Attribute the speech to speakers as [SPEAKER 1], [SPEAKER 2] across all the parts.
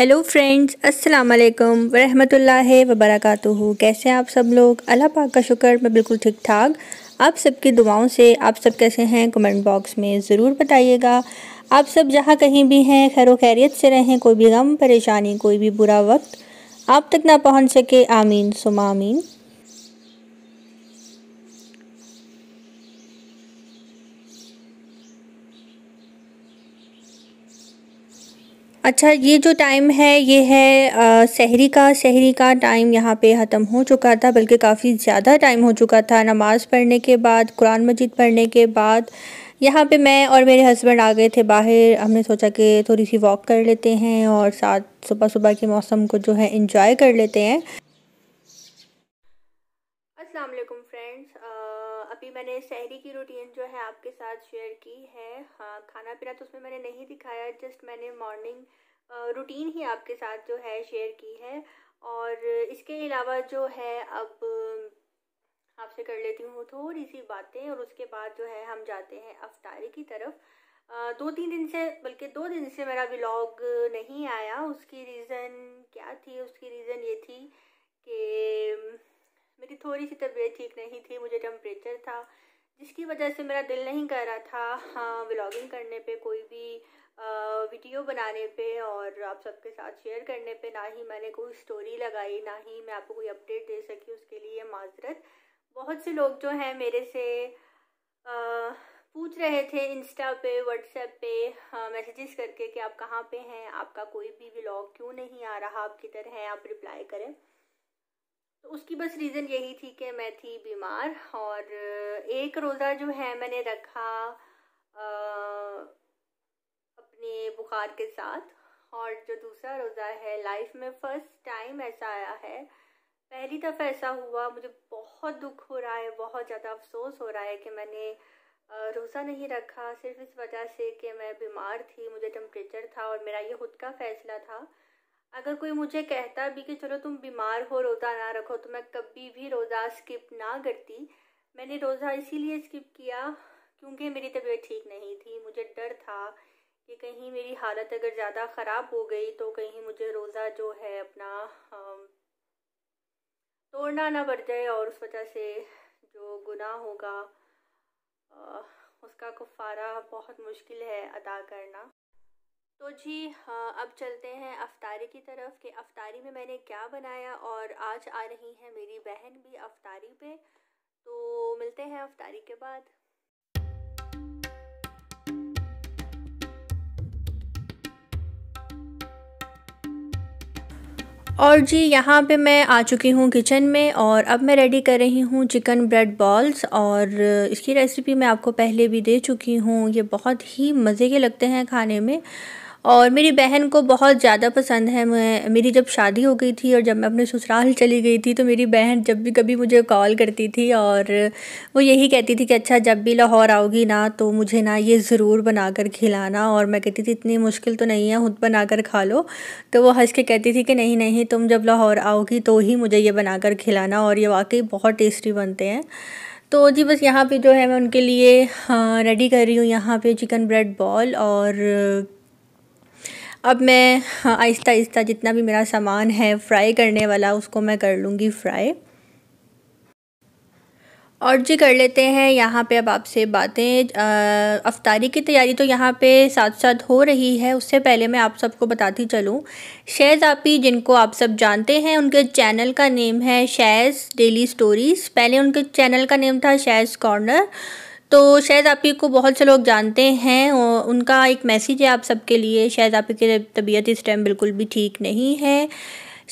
[SPEAKER 1] Hello friends अस्सलाम वालेकुम वरहमतुल्लाह वबरकatuh कैसे हैं आप सब लोग अल्लाह पाक का शुक्र मैं बिल्कुल ठीक ठाक आप सबकी दुआओं से आप सब कैसे हैं कमेंट बॉक्स में ज़रूर बताइएगा आप सब जहाँ कहीं भी हैं खैर खैरियत से रहें कोई भी गम परेशानी कोई भी बुरा वक्त आप तक ना पहुँच सके आमीन आमीन अच्छा ये जो टाइम है ये है आ, सहरी का सहरी का टाइम यहाँ पे ख़त्म हो चुका था बल्कि काफ़ी ज़्यादा टाइम हो चुका था नमाज़ पढ़ने के बाद कुरान मजीद पढ़ने के बाद यहाँ पे मैं और मेरे हस्बैंड आ गए थे बाहर हमने सोचा कि थोड़ी सी वॉक कर लेते हैं और साथ सुबह सुबह के मौसम को जो है इंजॉय कर लेते हैं असलम अभी मैंने शहरी की रूटीन जो है आपके साथ शेयर की है हाँ खाना पीना तो उसमें मैंने नहीं दिखाया जस्ट मैंने मॉर्निंग रूटीन ही आपके साथ जो है शेयर की है और इसके अलावा जो है अब आपसे कर लेती हूँ थोड़ी सी बातें और उसके बाद जो है हम जाते हैं अफ्तारी की तरफ दो तीन दिन से बल्कि दो दिन से मेरा व्लॉग नहीं आया उसकी रीज़न क्या थी उसकी रीज़न ये थी कि मेरी थोड़ी सी तबीयत ठीक नहीं थी मुझे टम्परेचर था जिसकी वजह से मेरा दिल नहीं कर रहा था हाँ व्लॉगिंग करने पे कोई भी आ, वीडियो बनाने पे और आप सबके साथ शेयर करने पे ना ही मैंने कोई स्टोरी लगाई ना ही मैं आपको कोई अपडेट दे सकी उसके लिए माजरत बहुत से लोग जो हैं मेरे से आ, पूछ रहे थे इंस्टा पे व्हाट्सएप पे मैसेजेस करके कि आप कहाँ पे हैं आपका कोई भी व्लॉग क्यों नहीं आ रहा आप किधर हैं आप रिप्लाई करें तो उसकी बस रीज़न यही थी कि मैं थी बीमार और एक रोज़ा जो है मैंने रखा आ, अपने बुखार के साथ और जो दूसरा रोज़ा है लाइफ में फ़र्स्ट टाइम ऐसा आया है पहली दफ़ा ऐसा हुआ मुझे बहुत दुख हो रहा है बहुत ज़्यादा अफसोस हो रहा है कि मैंने रोज़ा नहीं रखा सिर्फ इस वजह से कि मैं बीमार थी मुझे टम्परेचर था और मेरा ये खुद का फ़ैसला था अगर कोई मुझे कहता भी कि चलो तुम बीमार हो रोज़ा ना रखो तो मैं कभी भी रोज़ा स्किप ना करती मैंने रोज़ा इसीलिए स्किप किया क्योंकि मेरी तबीयत ठीक नहीं थी मुझे डर था कि कहीं मेरी हालत अगर ज़्यादा ख़राब हो गई तो कहीं मुझे रोज़ा जो है अपना तोड़ना ना पड़ जाए और उस वजह से जो गुनाह होगा उसका कुफारा बहुत मुश्किल है अदा करना तो जी हाँ अब चलते हैं अफ्तारी की तरफ कि अफ्तारी में मैंने क्या बनाया और आज आ रही है मेरी बहन भी अफ्तारी पे तो मिलते हैं अफ्तारी के बाद और जी यहाँ पे मैं आ चुकी हूँ किचन में और अब मैं रेडी कर रही हूँ चिकन ब्रेड बॉल्स और इसकी रेसिपी मैं आपको पहले भी दे चुकी हूँ ये बहुत ही मज़े के लगते हैं खाने में और मेरी बहन को बहुत ज़्यादा पसंद है मैं मेरी जब शादी हो गई थी और जब मैं अपने ससुराल चली गई थी तो मेरी बहन जब भी कभी मुझे कॉल करती थी और वो यही कहती थी कि अच्छा जब भी लाहौर आओगी ना तो मुझे ना ये ज़रूर बना कर खिलाना और मैं कहती थी इतनी मुश्किल तो नहीं है खुद बना कर खा लो तो वो हंस के कहती थी कि नहीं नहीं तुम जब लाहौर आओगी तो ही मुझे ये बना कर खिलाना और ये वाकई बहुत टेस्टी बनते हैं तो जी बस यहाँ पर जो है मैं उनके लिए रेडी हाँ, कर रही हूँ यहाँ पर चिकन ब्रेड बॉल और अब मैं हाँ, आहिस्ता आहिस्ता जितना भी मेरा सामान है फ्राई करने वाला उसको मैं कर लूँगी फ्राई और जी कर लेते हैं यहाँ पे अब आपसे बातें अफ्तारी की तैयारी तो यहाँ पे साथ साथ हो रही है उससे पहले मैं आप सबको बताती चलूँ शेज़ आपी जिनको आप सब जानते हैं उनके चैनल का नेम है शेज़ डेली स्टोरीज़ पहले उनके चैनल का नेम था शेज़ कॉर्नर तो शायद आप ही को बहुत से लोग जानते हैं और उनका एक मैसेज है आप सबके लिए शायद आप की तबीयत इस टाइम बिल्कुल भी ठीक नहीं है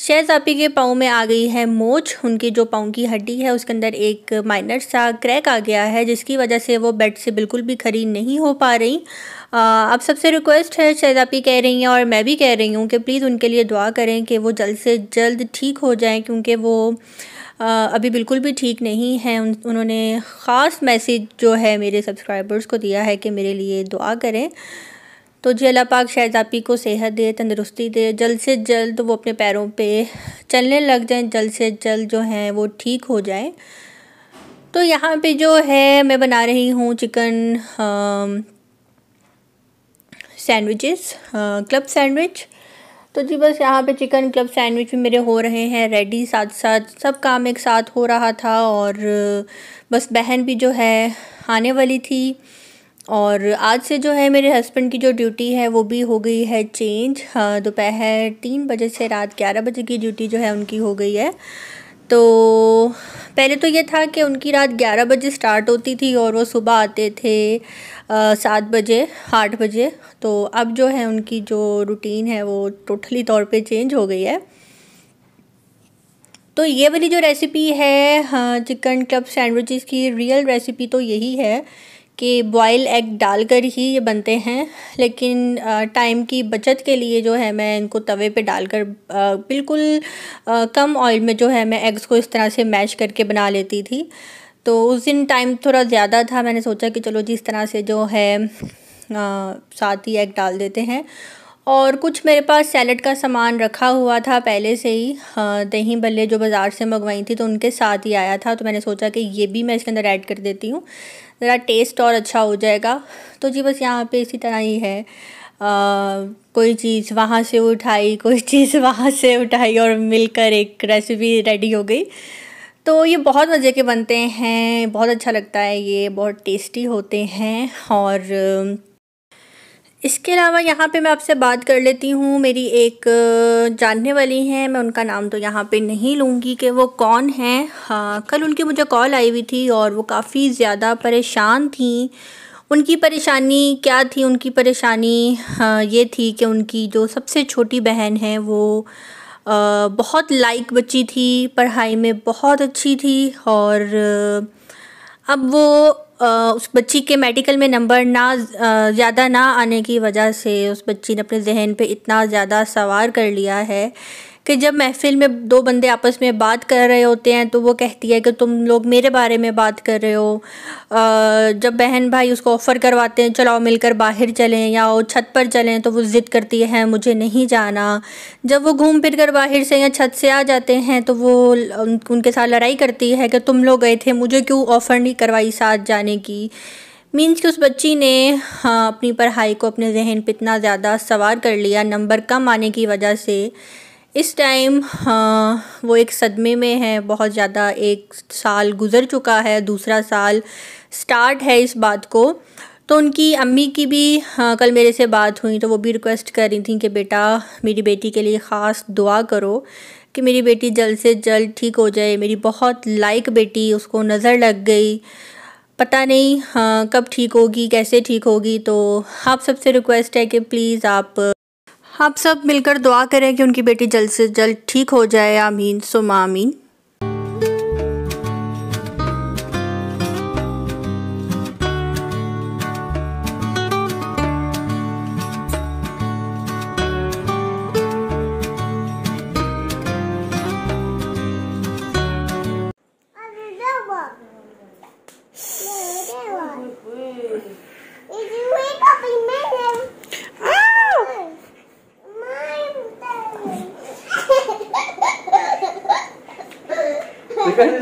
[SPEAKER 1] शायद आपी के पाँव में आ गई है मोच उनकी जो पाँव की हड्डी है उसके अंदर एक माइनर सा क्रैक आ गया है जिसकी वजह से वो बेड से बिल्कुल भी खड़ी नहीं हो पा रही आप सबसे रिक्वेस्ट है शायद आप ही कह रही हैं और मैं भी कह रही हूँ कि प्लीज़ उनके लिए दुआ करें कि वो जल्द से जल्द ठीक हो जाएं क्योंकि वो अभी बिल्कुल भी ठीक नहीं है उन, उन्होंने ख़ास मैसेज जो है मेरे सब्सक्राइबर्स को दिया है कि मेरे लिए दुआ करें तो जी अल्लाह पाक शायद आप ही को सेहत दे तंदरुस्ती दे जल्द से जल्द वो अपने पैरों पे चलने लग जाएं जल्द से जल्द जो हैं वो ठीक हो जाएं तो यहाँ पे जो है मैं बना रही हूँ चिकन सैंडविचेस क्लब सैंडविच तो जी बस यहाँ पे चिकन क्लब सैंडविच भी मेरे हो रहे हैं रेडी साथ साथ सब काम एक साथ हो रहा था और बस बहन भी जो है आने वाली थी और आज से जो है मेरे हस्बैंड की जो ड्यूटी है वो भी हो गई है चेंज हाँ, दोपहर तीन बजे से रात ग्यारह बजे की ड्यूटी जो है उनकी हो गई है तो पहले तो ये था कि उनकी रात 11 बजे स्टार्ट होती थी और वो सुबह आते थे सात बजे आठ बजे तो अब जो है उनकी जो रूटीन है वो टोटली तौर पे चेंज हो गई है तो ये वाली जो रेसिपी है चिकन क्लब सैंडविचेस की रियल रेसिपी तो यही है कि बॉयल एग डाल कर ही ये बनते हैं लेकिन टाइम की बचत के लिए जो है मैं इनको तवे पे डालकर बिल्कुल कम ऑयल में जो है मैं एग्स को इस तरह से मैश करके बना लेती थी तो उस दिन टाइम थोड़ा ज़्यादा था मैंने सोचा कि चलो जी इस तरह से जो है साथ ही एग डाल देते हैं और कुछ मेरे पास सैलड का सामान रखा हुआ था पहले से ही हाँ, दही बल्ले जो बाज़ार से मंगवाई थी तो उनके साथ ही आया था तो मैंने सोचा कि ये भी मैं इसके अंदर ऐड कर देती हूँ ज़रा टेस्ट और अच्छा हो जाएगा तो जी बस यहाँ पे इसी तरह ही है आ, कोई चीज़ वहाँ से उठाई कोई चीज़ वहाँ से उठाई और मिलकर एक रेसिपी रेडी हो गई तो ये बहुत मज़े के बनते हैं बहुत अच्छा लगता है ये बहुत टेस्टी होते हैं और इसके अलावा यहाँ पे मैं आपसे बात कर लेती हूँ मेरी एक जानने वाली हैं मैं उनका नाम तो यहाँ पे नहीं लूँगी कि वो कौन हैं हाँ कल उनकी मुझे कॉल आई हुई थी और वो काफ़ी ज़्यादा परेशान थी उनकी परेशानी क्या थी उनकी परेशानी हाँ, ये थी कि उनकी जो सबसे छोटी बहन है वो आ, बहुत लाइक बच्ची थी पढ़ाई में बहुत अच्छी थी और अब वो उस बच्ची के मेडिकल में नंबर ना ज़्यादा ना आने की वजह से उस बच्ची ने अपने जहन पे इतना ज़्यादा सवार कर लिया है कि जब महफिल में दो बंदे आपस में बात कर रहे होते हैं तो वो कहती है कि तुम लोग मेरे बारे में बात कर रहे हो जब बहन भाई उसको ऑफ़र करवाते हैं चलाओ मिलकर बाहर चलें या वो छत पर चलें तो वो ज़िद करती है मुझे नहीं जाना जब वो घूम फिर कर बाहर से या छत से आ जाते हैं तो वो उनके साथ लड़ाई करती है कि तुम लोग गए थे मुझे क्यों ऑफ़र नहीं करवाई साथ जाने की मीन्स कि उस बच्ची ने हाँ अपनी पढ़ाई को अपने जहन पर इतना ज़्यादा सवार कर लिया नंबर कम आने की वजह से इस टाइम हाँ, वो एक सदमे में है बहुत ज़्यादा एक साल गुज़र चुका है दूसरा साल स्टार्ट है इस बात को तो उनकी अम्मी की भी हाँ, कल मेरे से बात हुई तो वो भी रिक्वेस्ट कर रही थी कि बेटा मेरी बेटी के लिए ख़ास दुआ करो कि मेरी बेटी जल्द से जल्द ठीक हो जाए मेरी बहुत लाइक बेटी उसको नज़र लग गई पता नहीं हाँ, कब ठीक होगी कैसे ठीक होगी तो आप सबसे रिक्वेस्ट है कि प्लीज़ आप आप सब मिलकर दुआ करें कि उनकी बेटी जल्द से जल्द ठीक हो जाए आमीन सुमा आमीन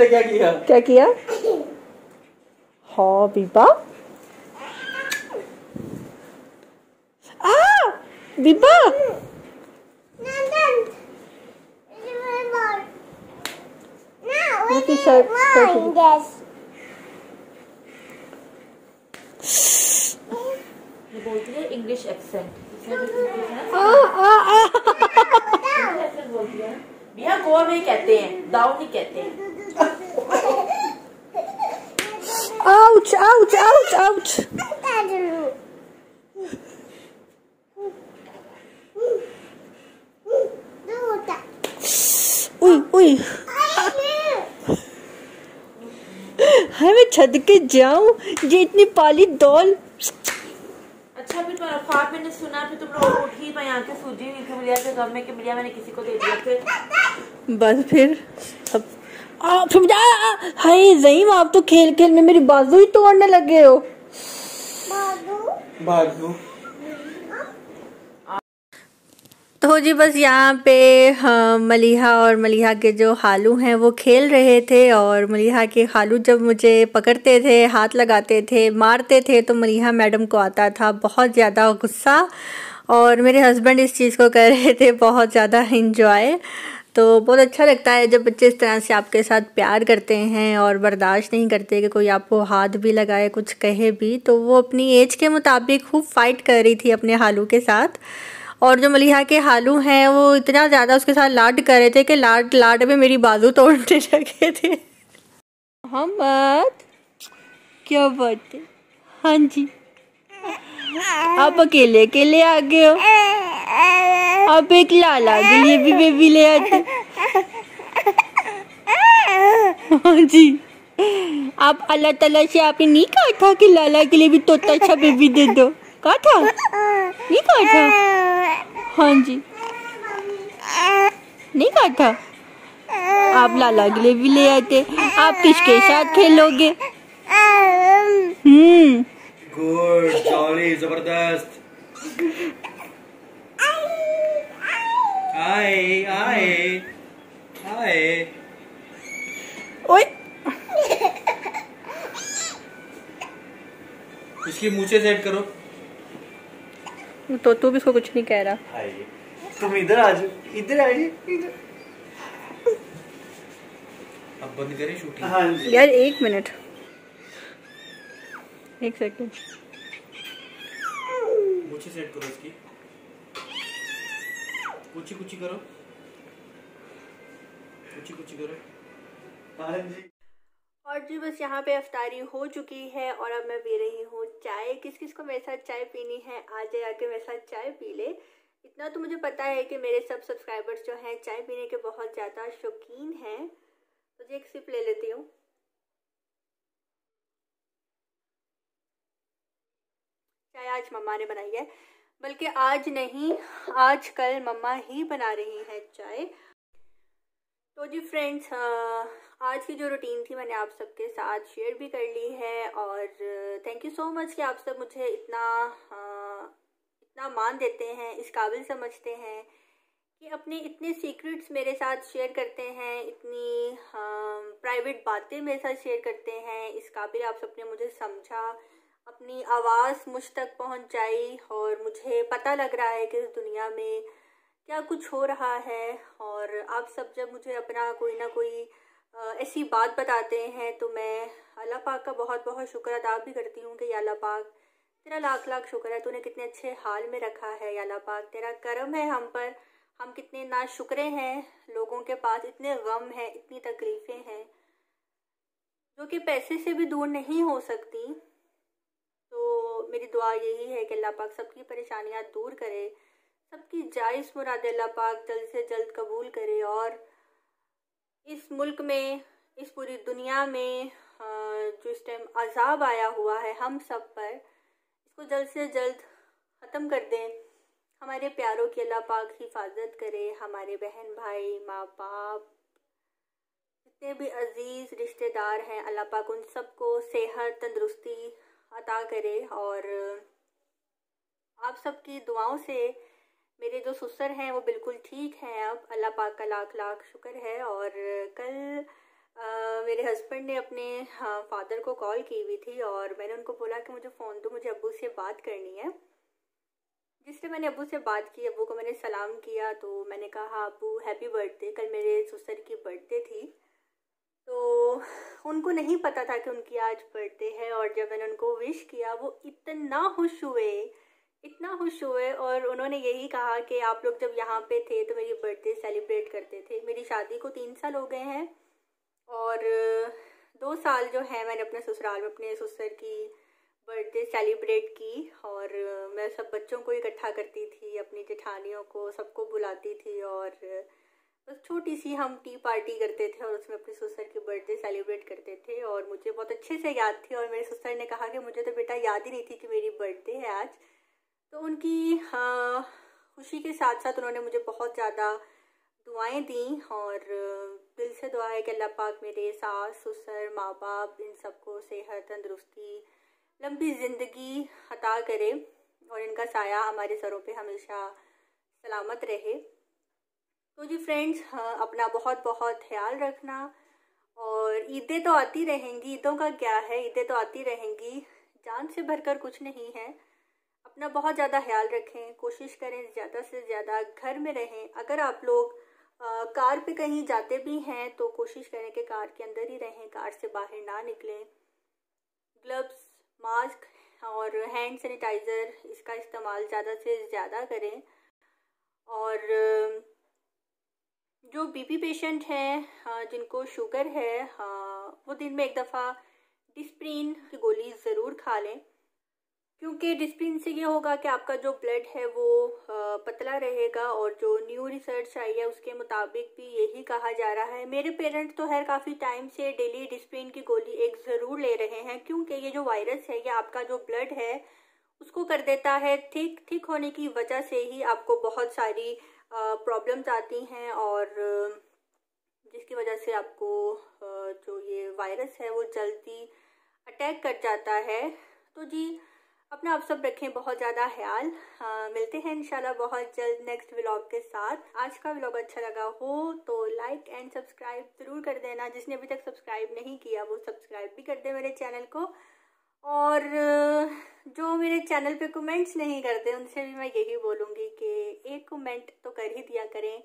[SPEAKER 1] क्या किया क्या किया हा बीबा आ बीबा बोलती है इंग्लिश एक्सेंट गोवा में कहते हैं दाऊ नहीं कहते हैं ouch, ouch, ouch, ouch. उई उई हाय मैं छत के जाऊं ये इतनी पाली दौल अच्छा फिर फात मैंने सुना फिर तुम लोग उठ ही मैं यहाँ के सूजी हुई मिलिया के गम में कि मिलिया मैंने किसी को दे दिया थे बस फिर आप हाय जहीम आप तो खेल खेल में मेरी बाजू ही तोड़ने लगे हो बाजू तो जी बस यहाँ पे हाँ, मलिहा और मलिहा के जो हालू हैं वो खेल रहे थे और मलिहा के हालू जब मुझे पकड़ते थे हाथ लगाते थे मारते थे तो मलिहा मैडम को आता था बहुत ज़्यादा गुस्सा और मेरे हस्बैंड इस चीज़ को कर रहे थे बहुत ज़्यादा इन्जॉय तो बहुत अच्छा लगता है जब बच्चे इस तरह से आपके साथ प्यार करते हैं और बर्दाश्त नहीं करते कि कोई आपको हाथ भी लगाए कुछ कहे भी तो वो अपनी एज के मुताबिक खूब फाइट कर रही थी अपने हालू के साथ और जो मलिहा के हालू हैं वो इतना ज़्यादा उसके साथ लाड कर रहे थे कि लाड लाड में मेरी बाजू तोड़ने लगे थे हम क्या बात है हाँ जी आप अकेले अकेले आ गए हो आप एक लाला के लिए भी बेबी ले आते हाँ जी आप अल्लाह तला से आपने नहीं कहा था कि लाला के लिए भी तोता तो अच्छा बेबी दे दो कहा था नहीं कहा था हाँ जी नहीं कहा था आप लाला के लिए भी ले आते आप किसके साथ खेलोगे हम्म गुड जॉली जबरदस्त आए आए आए इसकी मुझे सेट करो तो तू भी इसको कुछ नहीं कह रहा तुम इधर आज इधर आज जाओ अब बंद करें शूटिंग हाँ यार एक मिनट एक सेकंड कुछ सेट करो इसकी कुछ कुछ करो कुछ कुछ करो और जी बस यहाँ पे अफ्तारी हो चुकी है और अब मैं पी रही हूँ चाय किस किस को मेरे साथ चाय पीनी है आ जाए आके मेरे साथ चाय पी ले इतना तो मुझे पता है कि मेरे सब सब्सक्राइबर्स जो हैं चाय पीने के बहुत ज़्यादा शौकीन हैं तो जी एक सिप ले लेती हूँ चाय आज मम्मा ने बनाई है बल्कि आज नहीं आज कल मम्मा ही बना रही है चाय तो जी फ्रेंड्स आज की जो रूटीन थी मैंने आप सबके साथ शेयर भी कर ली है और थैंक यू सो मच कि आप सब मुझे इतना इतना मान देते हैं इस काबिल समझते हैं कि अपने इतने सीक्रेट्स मेरे साथ शेयर करते हैं इतनी प्राइवेट बातें मेरे साथ शेयर करते हैं इस काबिल आप सबने मुझे समझा अपनी आवाज़ मुझ तक पहुंचाई और मुझे पता लग रहा है कि इस दुनिया में क्या कुछ हो रहा है और आप सब जब मुझे अपना कोई ना कोई ऐसी बात बताते हैं तो मैं अल्लाह पाक का बहुत बहुत शुक्र अदा भी करती हूँ कि अल्लाह पाक तेरा लाख लाख शुक्र है तूने कितने अच्छे हाल में रखा है अल्लाह पाक तेरा करम है हम पर हम कितने ना शुक्र हैं लोगों के पास इतने गम हैं इतनी तकलीफ़ें हैं जो कि पैसे से भी दूर नहीं हो सकती दुआ यही है कि अल्लाह पाक सबकी परेशानियाँ दूर करे सबकी जायज़ मुराद अल्लाह पाक जल्द से जल्द कबूल करे और इस मुल्क में इस पूरी दुनिया में जो इस टाइम अजाब आया हुआ है हम सब पर इसको जल्द से जल्द ख़त्म कर दें हमारे प्यारों की अल्लाह पाक हिफाजत करे हमारे बहन भाई माँ बाप जितने भी अजीज़ रिश्तेदार हैं अल्लाह पाक उन सबको सेहत तंदरुस्ती अता करे और आप सबकी दुआओं से मेरे जो सुसर हैं वो बिल्कुल ठीक हैं अब अल्लाह पाक का लाख लाख शुक्र है और कल आ, मेरे हस्बैंड ने अपने फादर को कॉल की हुई थी और मैंने उनको बोला कि मुझे फ़ोन दो मुझे अबू से बात करनी है जिससे मैंने अबू से बात की अबू को मैंने सलाम किया तो मैंने कहा अबू हैप्पी बर्थडे कल मेरे सुसर की बर्थडे थी तो उनको नहीं पता था कि उनकी आज बर्थडे है और जब मैंने उनको विश किया वो इतना खुश हुए इतना खुश हुए और उन्होंने यही कहा कि आप लोग जब यहाँ पे थे तो मेरी बर्थडे सेलिब्रेट करते थे मेरी शादी को तीन साल हो गए हैं और दो साल जो है मैंने अपने ससुराल में अपने ससुर की बर्थडे सेलिब्रेट की और मैं सब बच्चों को इकट्ठा करती थी अपनी जेठानियों को सबको बुलाती थी और बस छोटी सी हम टी पार्टी करते थे और उसमें अपने सुसर की बर्थडे सेलिब्रेट करते थे और मुझे बहुत अच्छे से याद थी और मेरे सुसर ने कहा कि मुझे तो बेटा याद ही नहीं थी कि मेरी बर्थडे है आज तो उनकी हाँ, खुशी के साथ साथ उन्होंने मुझे बहुत ज़्यादा दुआएं दी और दिल से दुआ है कि अल्लाह पाक मेरे सास ससुर माँ बाप इन सबको सेहत तंदरुस्ती लंबी ज़िंदगी अता करे और इनका साया हमारे सरों पे हमेशा सलामत रहे तो जी फ्रेंड्स हाँ, अपना बहुत बहुत ख्याल रखना और ईदें तो आती रहेंगी ईदों का क्या है ईदें तो आती रहेंगी जान से भरकर कुछ नहीं है अपना बहुत ज़्यादा ख्याल रखें कोशिश करें ज़्यादा से ज़्यादा घर में रहें अगर आप लोग आ, कार पे कहीं जाते भी हैं तो कोशिश करें कि कार के अंदर ही रहें कार से बाहर ना निकलें ग्लव्स मास्क और हैंड सैनिटाइज़र इसका इस्तेमाल ज़्यादा से ज़्यादा करें और जो बीपी पेशेंट हैं हाँ, जिनको शुगर है हाँ, वो दिन में एक दफ़ा डिस्प्रीन की गोली ज़रूर खा लें क्योंकि डिस्प्रीन से ये होगा कि आपका जो ब्लड है वो हाँ, पतला रहेगा और जो न्यू रिसर्च आई है उसके मुताबिक भी यही कहा जा रहा है मेरे पेरेंट्स तो हर काफ़ी टाइम से डेली डिस्प्रीन की गोली एक ज़रूर ले रहे हैं क्योंकि ये जो वायरस है ये आपका जो ब्लड है उसको कर देता है ठीक ठीक होने की वजह से ही आपको बहुत सारी प्रॉब्लम्स आती हैं और जिसकी वजह से आपको जो ये वायरस है वो जल्दी अटैक कर जाता है तो जी अपना आप सब रखें बहुत ज़्यादा ख्याल मिलते हैं इंशाल्लाह बहुत जल्द नेक्स्ट व्लॉग के साथ आज का व्लॉग अच्छा लगा हो तो लाइक एंड सब्सक्राइब ज़रूर कर देना जिसने अभी तक सब्सक्राइब नहीं किया वो सब्सक्राइब भी कर दे मेरे चैनल को और जो मेरे चैनल पे कमेंट्स नहीं करते उनसे भी मैं यही बोलूँगी कि एक कमेंट तो कर ही दिया करें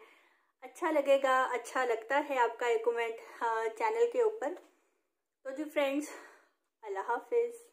[SPEAKER 1] अच्छा लगेगा अच्छा लगता है आपका एक कमेंट हाँ, चैनल के ऊपर तो जी फ्रेंड्स अल्लाह हाफिज़